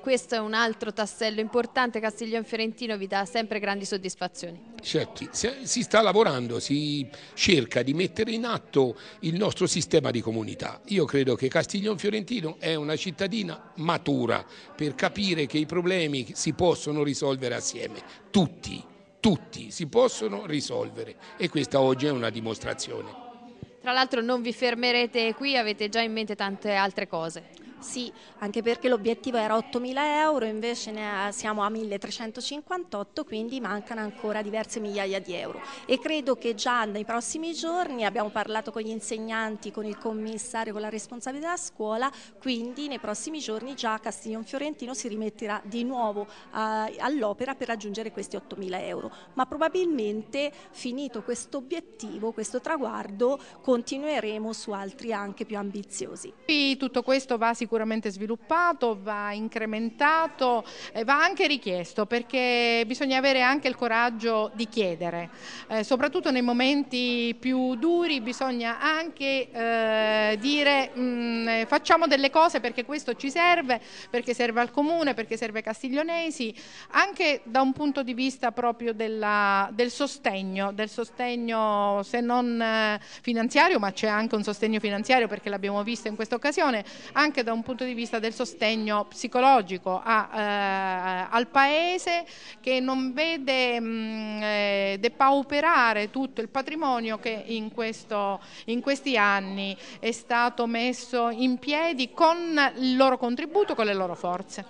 Questo è un altro tassello importante, Castiglione Fiorentino vi dà sempre grandi soddisfazioni. Certo, si sta lavorando, si cerca di mettere in atto il nostro sistema di comunità. Io credo che Castiglione Fiorentino è una cittadina matura per capire che i problemi si possono risolvere assieme, tutti, tutti si possono risolvere e questa oggi è una dimostrazione. Tra l'altro non vi fermerete qui, avete già in mente tante altre cose. Sì, anche perché l'obiettivo era 8.000 euro, invece ne siamo a 1.358, quindi mancano ancora diverse migliaia di euro. E credo che già nei prossimi giorni, abbiamo parlato con gli insegnanti, con il commissario, con la responsabile della scuola, quindi nei prossimi giorni già Castiglion Fiorentino si rimetterà di nuovo all'opera per raggiungere questi 8.000 euro. Ma probabilmente finito questo obiettivo, questo traguardo, continueremo su altri anche più ambiziosi. Tutto questo va sicuramente sicuramente sviluppato, va incrementato, eh, va anche richiesto perché bisogna avere anche il coraggio di chiedere, eh, soprattutto nei momenti più duri bisogna anche eh, dire mh, mm, eh, facciamo delle cose perché questo ci serve, perché serve al comune, perché serve ai castiglionesi, anche da un punto di vista proprio della, del sostegno, del sostegno se non eh, finanziario, ma c'è anche un sostegno finanziario perché l'abbiamo visto in questa occasione, anche da un punto di vista del sostegno psicologico a, eh, al paese che non vede mh, mm, eh, depauperare tutto il patrimonio che in, questo, in questi anni è stato messo in piedi con il loro contributo, con le loro forze.